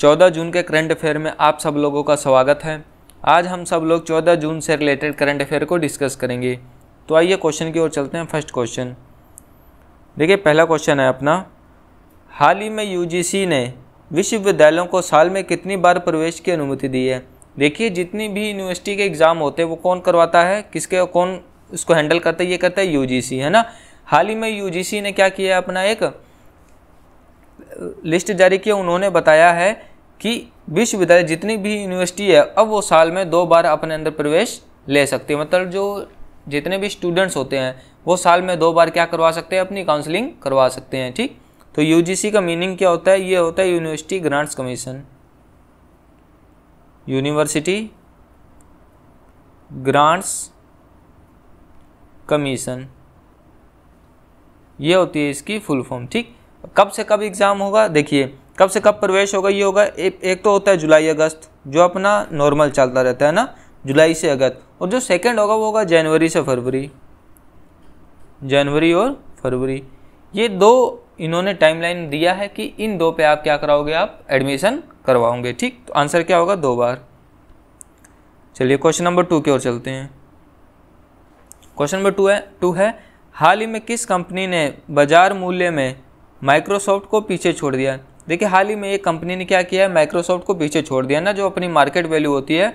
14 जून के current affair में आप सब लोगों का स्वागत है आज हम सब लोग 14 जून से रिलेटेड करंट अफेयर को डिस्कस करेंगे तो आइए क्वेश्चन की ओर चलते हैं फर्स्ट क्वेश्चन देखिए पहला क्वेश्चन है अपना हाल ही में यूजीसी ने विश्वविद्यालयों को साल में कितनी बार प्रवेश की अनुमति दी है देखिए जितनी भी यूनिवर्सिटी के एग्ज़ाम होते हैं वो कौन करवाता है किसके कौन उसको हैंडल करता है ये करता है यू है ना हाल ही में यू ने क्या किया अपना एक लिस्ट जारी किया उन्होंने बताया है कि विश्वविद्यालय जितनी भी यूनिवर्सिटी है अब वो साल में दो बार अपने अंदर प्रवेश ले सकते हैं मतलब जो जितने भी स्टूडेंट्स होते हैं वो साल में दो बार क्या करवा सकते हैं अपनी काउंसलिंग करवा सकते हैं ठीक तो यूजीसी का मीनिंग क्या होता है ये होता है University Grants Commission University Grants Commission ये होती है इसकी फुल फॉर्म ठीक कब से कब एग्ज़ाम होगा देखिए कब से कब प्रवेश होगा ये होगा ए, एक तो होता है जुलाई अगस्त जो अपना नॉर्मल चलता रहता है ना जुलाई से अगस्त और जो सेकेंड होगा वो होगा जनवरी से फरवरी जनवरी और फरवरी ये दो इन्होंने टाइमलाइन दिया है कि इन दो पे आप क्या कराओगे आप एडमिशन करवाओगे ठीक तो आंसर क्या होगा दो बार चलिए क्वेश्चन नंबर टू की ओर चलते हैं क्वेश्चन नंबर टू है टू है हाल ही में किस कंपनी ने बाजार मूल्य में माइक्रोसॉफ्ट को पीछे छोड़ दिया देखिए हाल ही में एक कंपनी ने क्या किया है माइक्रोसॉफ्ट को पीछे छोड़ दिया ना जो अपनी मार्केट वैल्यू होती है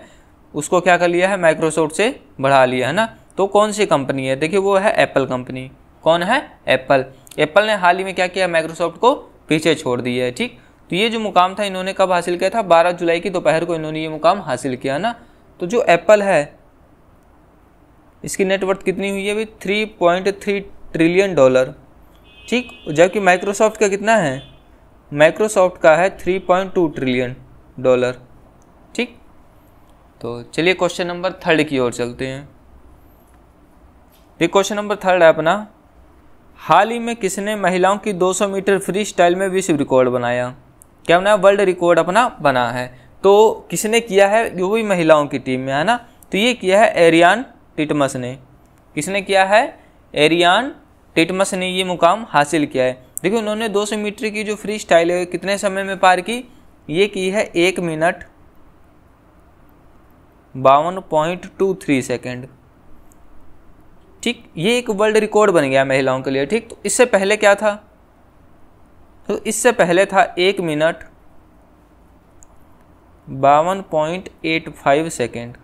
उसको क्या कर लिया है माइक्रोसॉफ्ट से बढ़ा लिया है ना तो कौन सी कंपनी है देखिए वो है एप्पल कंपनी कौन है एप्पल एप्पल ने हाल ही में क्या किया माइक्रोसॉफ्ट को पीछे छोड़ दिया है ठीक तो ये जो मुकाम था इन्होंने कब हासिल किया था बारह जुलाई की दोपहर को इन्होंने ये मुकाम हासिल किया ना तो जो एप्पल है इसकी नेटवर्थ कितनी हुई है अभी थ्री ट्रिलियन डॉलर ठीक जबकि माइक्रोसॉफ्ट का कितना है माइक्रोसॉफ्ट का है three point two trillion dollar ठीक तो चलिए क्वेश्चन नंबर थर्ड की ओर चलते हैं ये क्वेश्चन नंबर थर्ड है अपना हाल ही में किसने महिलाओं की 200 मीटर फ्री स्टाइल में विश्व रिकॉर्ड बनाया क्या बनाया वर्ल्ड रिकॉर्ड अपना बना है तो किसने किया है वो भी महिलाओं की टीम में है ना तो ये किया है एरियान टिटमस ने किसने किया है एरियान टिटमस ने ये मुकाम हासिल किया है देखिए उन्होंने 200 मीटर की जो फ्री स्टाइल है कितने समय में पार की ये की है एक मिनट बावन पॉइंट टू थ्री सेकेंड ठीक ये एक वर्ल्ड रिकॉर्ड बन गया महिलाओं के लिए ठीक तो इससे पहले क्या था तो इससे पहले था एक मिनट बावन पॉइंट एट फाइव सेकेंड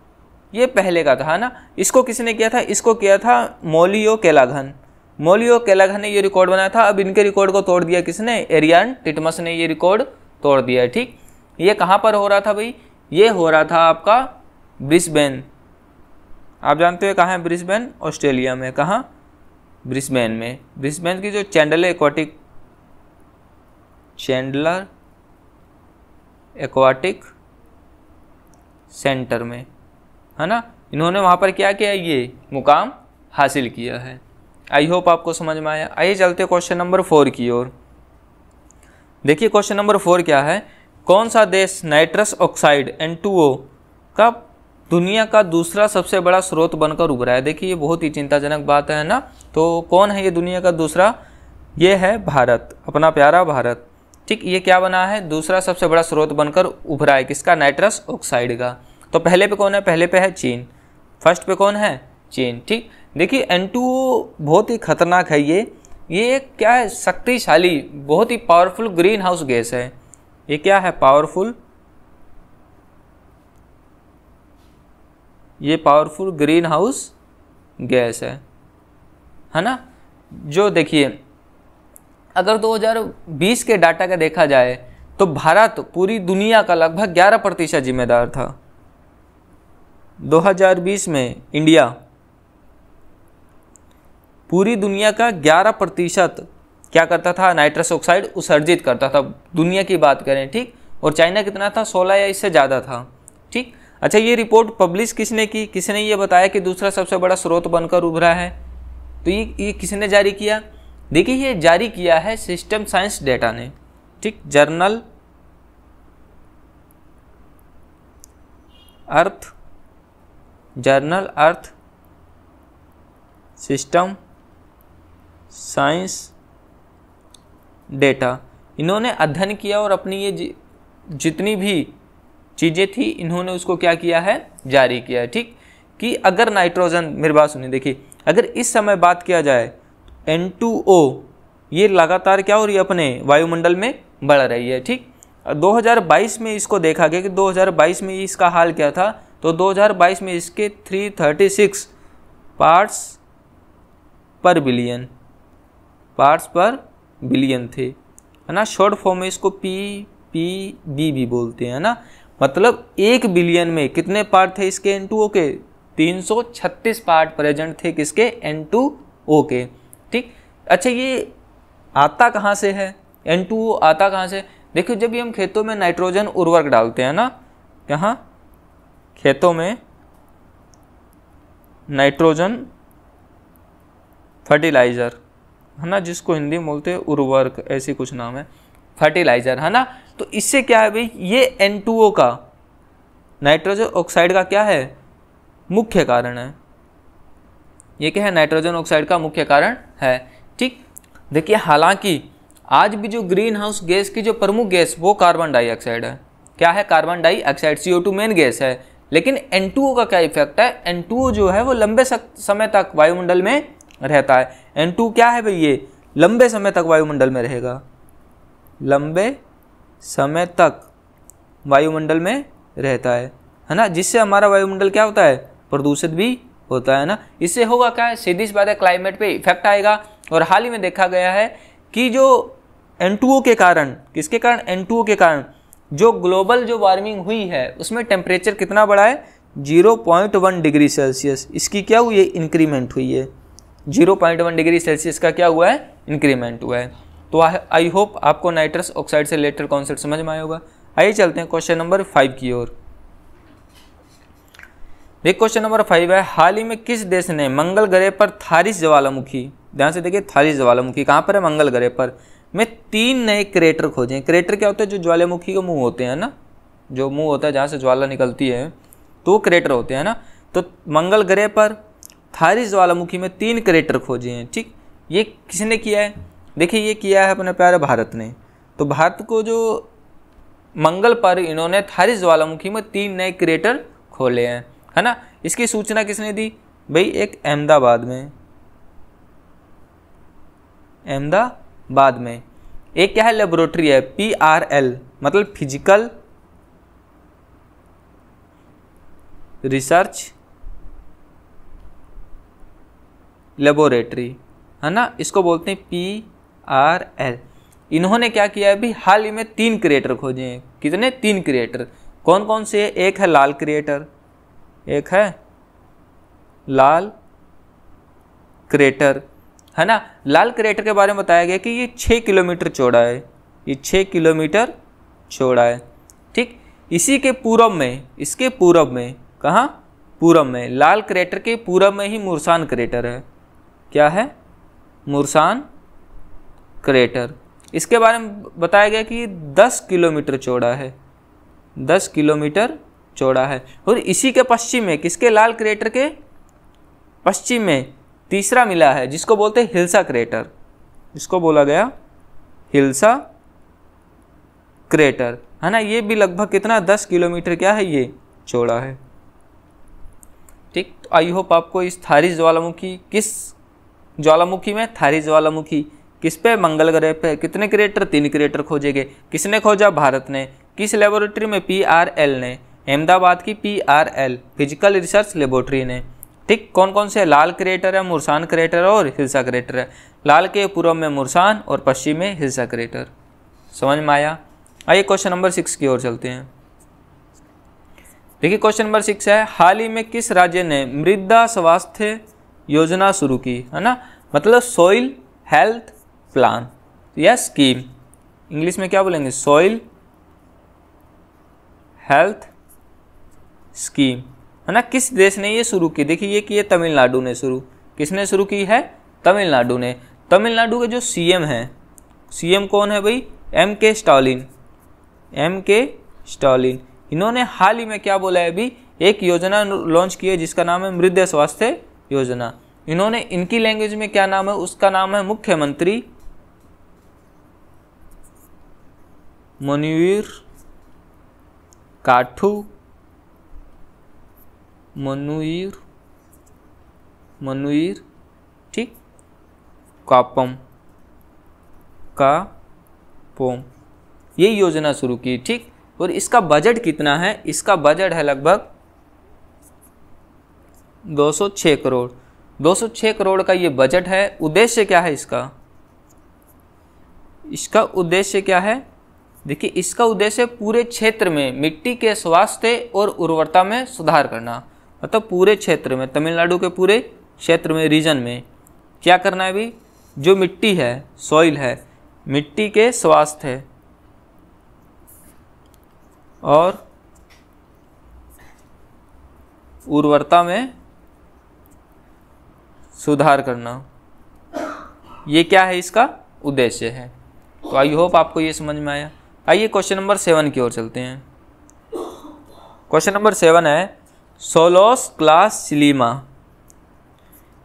ये पहले का था ना इसको किसने किया था इसको किया था मोलियो केलाघन मोलियो केलाघा ने ये रिकॉर्ड बनाया था अब इनके रिकॉर्ड को तोड़ दिया किसने एरियन टिटमस ने ये रिकॉर्ड तोड़ दिया ठीक ये कहाँ पर हो रहा था भाई ये हो रहा था आपका ब्रिस्बेन आप जानते हो कहाँ है ब्रिस्बेन ऑस्ट्रेलिया में कहाँ ब्रिस्बेन में ब्रिस्बेन की जो Chandler aquatic Chandler aquatic centre में है ना इन्होंने वहाँ पर क्या किया ये मुकाम हासिल किया है आई होप आपको समझ में आया आइए चलते क्वेश्चन नंबर फोर की ओर देखिए क्वेश्चन नंबर फोर क्या है कौन सा देश नाइट्रस ऑक्साइड एन का दुनिया का दूसरा सबसे बड़ा स्रोत बनकर उभरा है देखिए ये बहुत ही चिंताजनक बात है ना तो कौन है ये दुनिया का दूसरा ये है भारत अपना प्यारा भारत ठीक ये क्या बना है दूसरा सबसे बड़ा स्रोत बनकर उभरा है किसका नाइट्रस ऑक्साइड का तो पहले पे कौन है पहले पे है चीन फर्स्ट पे कौन है चेन ठीक देखिए एन बहुत ही खतरनाक है ये ये एक क्या है शक्तिशाली बहुत ही पावरफुल ग्रीन हाउस गैस है ये क्या है पावरफुल ये पावरफुल ग्रीन हाउस गैस है है ना जो देखिए अगर 2020 के डाटा का देखा जाए तो भारत पूरी दुनिया का लगभग 11 प्रतिशत जिम्मेदार था 2020 में इंडिया पूरी दुनिया का 11 प्रतिशत क्या करता था नाइट्रस ऑक्साइड उत्सर्जित करता था दुनिया की बात करें ठीक और चाइना कितना था 16 या इससे ज़्यादा था ठीक अच्छा ये रिपोर्ट पब्लिश किसने की किसने ये बताया कि दूसरा सबसे बड़ा स्रोत बनकर उभरा है तो ये ये किसने जारी किया देखिए ये जारी किया है सिस्टम साइंस डेटा ने ठीक journal Earth journal Earth system science data इन्होंने अध्ययन किया और अपनी ये जितनी भी चीज़ें थी इन्होंने उसको क्या किया है जारी किया है ठीक कि अगर नाइट्रोजन मेरे बात सुनिए देखिए अगर इस समय बात किया जाए एन टू ओ ये लगातार क्या हो रही है अपने वायुमंडल में बढ़ रही है ठीक 2022 में इसको देखा गया कि 2022 में इसका हाल क्या था तो 2022 में इसके 336 पार्ट्स पर बिलियन पार्ट्स पर बिलियन थे है ना शॉर्ट फॉर्म में इसको पी पी बी भी बोलते हैं ना मतलब एक बिलियन में कितने पार्ट थे इसके एन टू ओ के तीन सौ छत्तीस पार्ट प्रेजेंट थे किसके एन टू ओ के ठीक अच्छा ये आता कहाँ से है एन टू ओ आता कहाँ से देखियो जब भी हम खेतों में नाइट्रोजन उर्वरक डालते हैं ना कहाँ खेतों में नाइट्रोजन फर्टिलाइज़र है ना जिसको हिंदी में बोलते हैं उर्वरक ऐसे कुछ नाम है फर्टिलाइजर है ना तो इससे क्या है भाई ये एन का नाइट्रोजन ऑक्साइड का क्या है मुख्य कारण है ये क्या है नाइट्रोजन ऑक्साइड का मुख्य कारण है ठीक देखिए हालांकि आज भी जो ग्रीन हाउस गैस की जो प्रमुख गैस वो कार्बन डाइऑक्साइड है क्या है carbon dioxide C O two main gas है लेकिन एन का क्या इफेक्ट है एन जो है वो लंबे समय तक वायुमंडल में रहता है एन टू क्या है भाई ये लंबे समय तक वायुमंडल में रहेगा लंबे समय तक वायुमंडल में रहता है है ना जिससे हमारा वायुमंडल क्या होता है प्रदूषित भी होता है ना इससे होगा क्या है सीधी सी बात है क्लाइमेट पे इफेक्ट आएगा और हाल ही में देखा गया है कि जो एन के कारण किसके कारण एन के कारण जो ग्लोबल जो वार्मिंग हुई है उसमें टेम्परेचर कितना बढ़ा है 0.1 डिग्री सेल्सियस इसकी क्या हुई है इंक्रीमेंट हुई है zero point one degree Celsius का क्या हुआ है इंक्रीमेंट हुआ है तो आई होप आपको नाइट्रस ऑक्साइड से रिलेटेड कॉन्सेप्ट समझ में आया होगा आइए चलते हैं क्वेश्चन नंबर फाइव की ओर देख क्वेश्चन नंबर फाइव है हाल ही में किस देश ने मंगल ग्रह पर थारिस ज्वालामुखी ध्यान से देखिए थारिस ज्वालामुखी कहाँ पर है मंगल ग्रह पर में तीन नए क्रेटर खोजे क्रेटर क्या होते हैं जो ज्वालामुखी के मुंह होते हैं ना जो मुंह होता है जहाँ से ज्वाला निकलती है तो वो क्रेटर होते हैं ना तो मंगल ग्रह पर थारी ज्वालामुखी में तीन क्रेटर खोजे हैं ठीक ये किसने किया है देखिए ये किया है अपने प्यारे भारत ने तो भारत को जो मंगल पर इन्होंने थारी ज्वालामुखी में तीन नए क्रेटर खोले हैं है ना इसकी सूचना किसने दी भाई एक अहमदाबाद में अहमदाबाद में एक क्या है लेबोरेटरी है पी आर एल मतलब फिजिकल रिसर्च लेबोरेटरी है ना इसको बोलते हैं पी आर एल इन्होंने क्या किया अभी हाल ही में तीन क्रिएटर खोजे हैं कितने तीन क्रिएटर कौन कौन से है एक है लाल क्रिएटर एक है लाल क्रिएटर है ना लाल क्रिएटर के बारे में बताया गया कि ये छः किलोमीटर चौड़ा है ये छः किलोमीटर चौड़ा है ठीक इसी के पूरब में इसके पूरब में कहाँ पूरब में लाल क्रेटर के पूरब में ही मुरसान क्रेटर है क्या है मुरसान क्रेटर इसके बारे में बताया गया कि 10 किलोमीटर चौड़ा है 10 किलोमीटर चौड़ा है और इसी के पश्चिम में किसके लाल क्रेटर के पश्चिम में तीसरा मिला है जिसको बोलते हैं हिल्सा क्रेटर इसको बोला गया हिल्सा क्रेटर है ना ये भी लगभग कितना दस किलोमीटर क्या है ये चौड़ा है ठीक तो आई होप आपको इस थारी ज्वालामुखी किस ज्वालामुखी में थारी ज्वालामुखी किस पे मंगल ग्रह पे कितने क्रिएटर तीन क्रिएटर खोजे गए किसने खोजा भारत ने किस लेबोरेटरी में पी आर एल ने अहमदाबाद की P R L physical research laboratory ने ठीक कौन कौन से लाल क्रिएटर है मुरसान क्रिएटर और हिलसा क्रिएटर है लाल के पूर्व में मुरसान और पश्चिम में हिलसा क्रिएटर समझ में आया आइए क्वेश्चन नंबर सिक्स की ओर चलते हैं देखिए क्वेश्चन नंबर सिक्स है हाल ही में किस राज्य ने मृदा स्वास्थ्य योजना शुरू की है ना मतलब सॉइल हेल्थ प्लान या स्कीम इंग्लिश में क्या बोलेंगे सॉइल हेल्थ स्कीम है ना किस देश ने ये शुरू की देखिए ये की है तमिलनाडु ने शुरू किसने शुरू की है तमिलनाडु ने तमिलनाडु के जो सीएम हैं सीएम कौन है भाई एम के स्टालिन एम के स्टालिन इन्होंने हाल ही में क्या बोला है अभी एक योजना लॉन्च की है जिसका नाम है मृदय स्वास्थ्य योजना इन्होंने इनकी लैंग्वेज में क्या नाम है उसका नाम है मुख्यमंत्री मनुवीर काठू मनुवीर मनुवीर ठीक कापम का पोम ये योजना शुरू की ठीक और इसका बजट कितना है इसका बजट है लगभग 206 करोड़ 206 करोड़ का ये बजट है उद्देश्य क्या है इसका इसका उद्देश्य क्या है देखिए इसका उद्देश्य पूरे क्षेत्र में मिट्टी के स्वास्थ्य और उर्वरता में सुधार करना मतलब तो पूरे क्षेत्र में तमिलनाडु के पूरे क्षेत्र में रीजन में क्या करना है अभी जो मिट्टी है सॉइल है मिट्टी के स्वास्थ्य और उर्वरता में सुधार करना ये क्या है इसका उद्देश्य है तो आई होप आपको ये समझ में आया आइए क्वेश्चन नंबर सेवन की ओर चलते हैं क्वेश्चन नंबर सेवन है सोलोस क्लास सिलीमा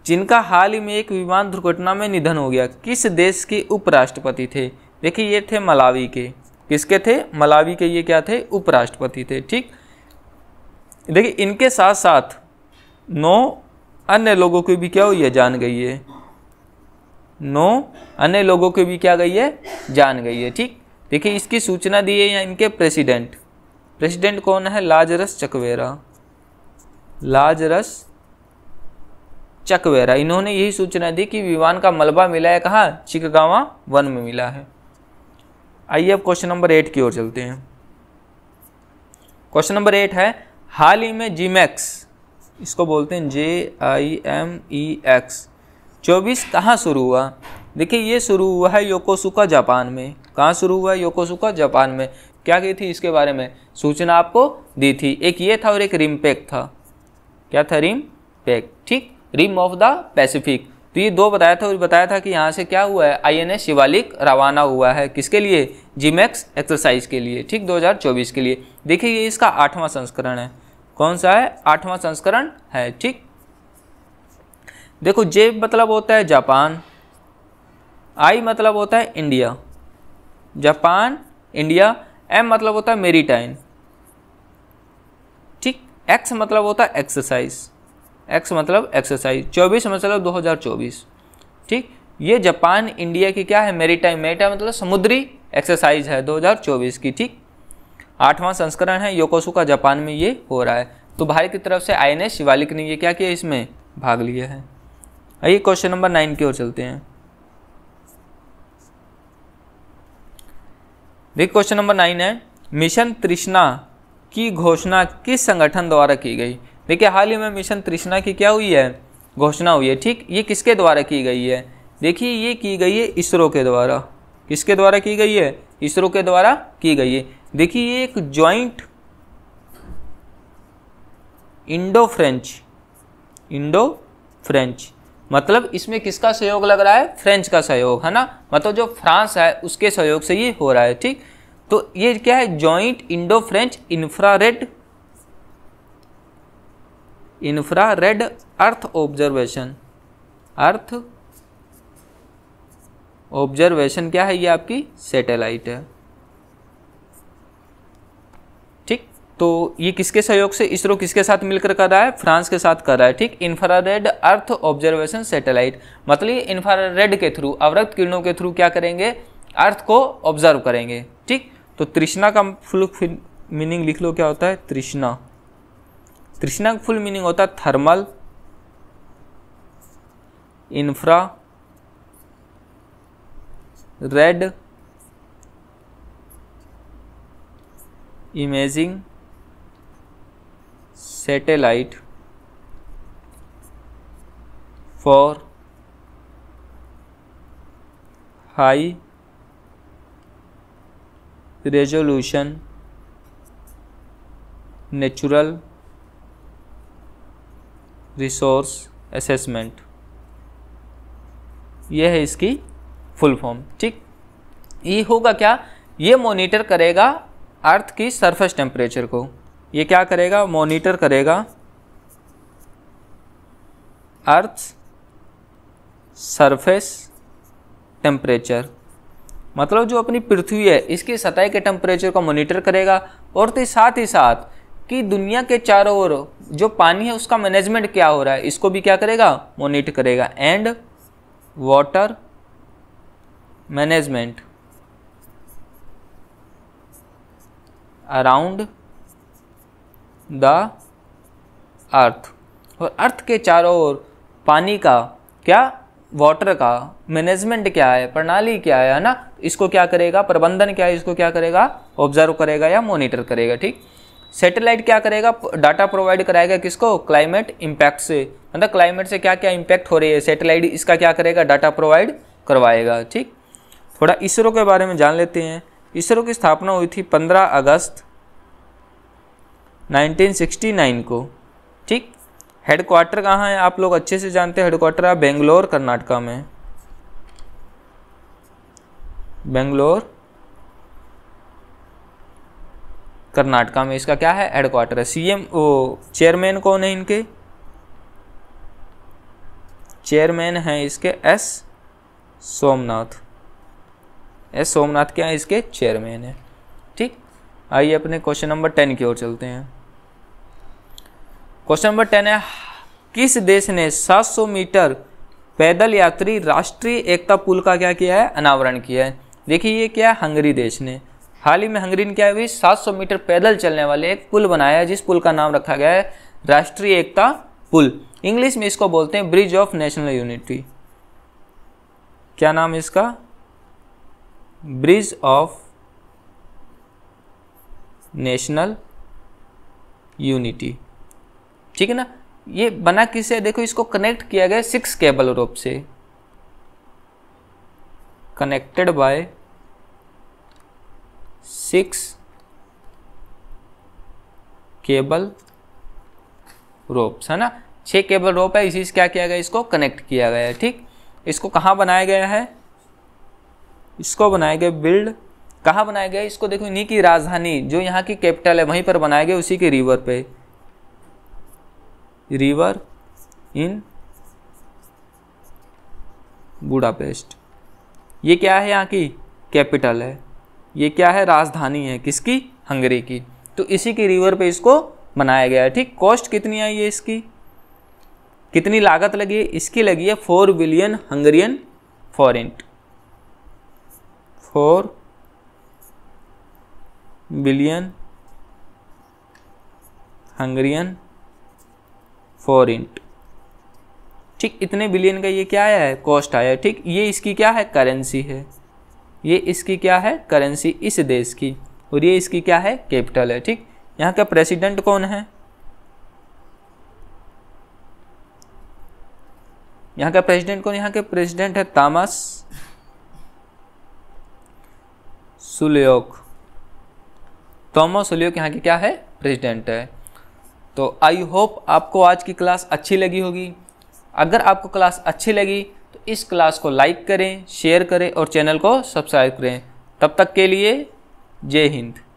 जिनका हाल ही में एक विमान दुर्घटना में निधन हो गया किस देश के उपराष्ट्रपति थे देखिए ये थे मलावी के किसके थे मलावी के ये क्या थे उपराष्ट्रपति थे ठीक देखिए इनके साथ साथ नौ अन्य लोगों को भी क्या हुई है जान गई है नो अन्य लोगों को भी क्या गई है जान गई है ठीक देखिए इसकी सूचना दी है या इनके प्रेसिडेंट प्रेसिडेंट कौन है लाजरस चकवेरा लाजरस चकवेरा इन्होंने यही सूचना दी कि विमान का मलबा मिला है कहाँ चिकगावा वन में मिला है आइए अब क्वेश्चन नंबर एट की ओर चलते हैं क्वेश्चन नंबर एट है हाल ही में जीमैक्स इसको बोलते हैं जे आई एम ई एक्स चौबीस कहाँ शुरू हुआ देखिए ये शुरू हुआ है योकोसुका जापान में कहाँ शुरू हुआ है योकोसुका जापान में क्या की थी इसके बारे में सूचना आपको दी थी एक ये था और एक रिम पैक था क्या था रिम पैक ठीक रिम ऑफ द पैसिफिक तो ये दो बताया था और बताया था कि यहाँ से क्या हुआ है आई एन एस शिवालिक रवाना हुआ है किसके लिए जिमेक्स एक्सरसाइज के लिए ठीक 2024 के लिए देखिए ये इसका आठवां संस्करण है कौन सा है आठवां संस्करण है ठीक देखो जे मतलब होता है जापान आई मतलब होता है इंडिया जापान इंडिया एम मतलब होता है मेरी टाइम ठीक एक्स मतलब होता है एक्सरसाइज एक्स मतलब एक्सरसाइज चौबीस मतलब 2024 ठीक ये जापान इंडिया की क्या है मेरी टाइम मेरी टाइम मतलब समुद्री एक्सरसाइज है 2024 की ठीक आठवां संस्करण है योकोसु का जापान में ये हो रहा है तो भारत की तरफ से आई एन एस शिवालिक ने ये क्या किया इसमें भाग लिया है आइए क्वेश्चन नंबर नाइन की ओर चलते हैं देखिए क्वेश्चन नंबर नाइन है मिशन तृष्णा की घोषणा किस संगठन द्वारा की गई देखिए हाल ही में मिशन तृष्णा की क्या हुई है घोषणा हुई है ठीक ये किसके द्वारा की गई है देखिए ये की गई है इसरो के द्वारा किसके द्वारा की गई है इसरो के द्वारा की गई है देखिए ये एक joint Indo French Indo French मतलब इसमें किसका सहयोग लग रहा है फ्रेंच का सहयोग है ना मतलब जो फ्रांस है उसके सहयोग से ये हो रहा है ठीक तो ये क्या है joint Indo French infrared infrared earth observation earth observation क्या है ये आपकी सैटेलाइट है तो ये किसके सहयोग से इसरो किसके साथ मिलकर कर रहा है फ्रांस के साथ कर रहा है ठीक इंफ्रारेड अर्थ ऑब्जर्वेशन सैटेलाइट मतलब इंफ्रारेड के थ्रू अवरक्त किरणों के थ्रू क्या करेंगे अर्थ को ऑब्जर्व करेंगे ठीक तो तृष्णा का फुल मीनिंग लिख लो क्या होता है तृष्णा तृष्णा का फुल मीनिंग होता है thermal infrared imaging satellite for high resolution natural resource assessment यह है इसकी फुल फॉर्म ठीक ये होगा क्या ये मॉनिटर करेगा अर्थ की सरफेस टेम्परेचर को ये क्या करेगा मॉनिटर करेगा अर्थ सरफेस टेम्परेचर मतलब जो अपनी पृथ्वी है इसकी सतह के टेम्परेचर को मॉनिटर करेगा और तो साथ ही साथ कि दुनिया के चारों ओर जो पानी है उसका मैनेजमेंट क्या हो रहा है इसको भी क्या करेगा मॉनिटर करेगा and water management around the earth और अर्थ के चारों ओर पानी का क्या वाटर का मैनेजमेंट क्या है प्रणाली क्या है ना इसको क्या करेगा प्रबंधन क्या है इसको क्या करेगा ऑब्जर्व करेगा या मॉनिटर करेगा ठीक सैटेलाइट क्या करेगा डाटा प्रोवाइड कराएगा किसको क्लाइमेट इम्पैक्ट से मतलब क्लाइमेट से क्या क्या इम्पैक्ट हो रही है सैटेलाइट इसका क्या करेगा डाटा प्रोवाइड करवाएगा ठीक थोड़ा इसरो के बारे में जान लेते हैं इसरो की स्थापना हुई थी पंद्रह अगस्त 1969 को ठीक हेडक्वार्टर कहाँ है आप लोग अच्छे से जानते हैं हेडक्वार्टर आप बेंगलोर कर्नाटका में बेंगलोर कर्नाटका में इसका क्या है हेडक्वार्टर है सीएम ओ चेयरमैन कौन है इनके चेयरमैन हैं इसके एस सोमनाथ एस सोमनाथ क्या है इसके चेयरमैन है ठीक आइए अपने क्वेश्चन नंबर टेन की ओर चलते हैं क्वेश्चन नंबर टेन है किस देश ने 700 मीटर पैदल यात्री राष्ट्रीय एकता पुल का क्या किया है अनावरण किया है देखिए ये क्या है हंगरी देश ने हाल ही में हंगरी ने क्या हुई 700 मीटर पैदल चलने वाले एक पुल बनाया है जिस पुल का नाम रखा गया है राष्ट्रीय एकता पुल इंग्लिश में इसको बोलते हैं ब्रिज ऑफ नेशनल यूनिटी क्या नाम इसका ब्रिज ऑफ नेशनल यूनिटी ठीक है ना ये बना किसे देखो इसको कनेक्ट किया गया सिक्स केबल रोप से connected by six cable ropes है ना छह केबल रोप है इसी से क्या किया गया इसको कनेक्ट किया गया है ठीक इसको कहाँ बनाया गया है इसको बनाया गया बिल्ड कहाँ बनाया गया इसको देखो इन्हीं की राजधानी जो यहाँ की कैपिटल है वहीं पर बनाया गया उसी के रिवर पे रिवर इन बुडापेस्ट ये क्या है यहाँ की कैपिटल है ये क्या है राजधानी है किसकी हंगरी की तो इसी की रिवर पे इसको बनाया गया है ठीक कॉस्ट कितनी आई है इसकी कितनी लागत लगी है इसकी लगी है four billion Hungarian forint four billion Hungarian forint ठीक इतने बिलियन का ये क्या आया है कॉस्ट आया है ठीक ये इसकी क्या है करेंसी है ये इसकी क्या है करेंसी इस देश की और ये इसकी क्या है कैपिटल है ठीक यहाँ का प्रेसिडेंट कौन है यहाँ का प्रेसिडेंट कौन यहाँ के प्रेसिडेंट है तामस सुलियोक तोमो सुलियोक यहाँ के क्या है प्रेसिडेंट है तो आई होप आपको आज की क्लास अच्छी लगी होगी अगर आपको क्लास अच्छी लगी तो इस क्लास को लाइक करें शेयर करें और चैनल को सब्सक्राइब करें तब तक के लिए जय हिंद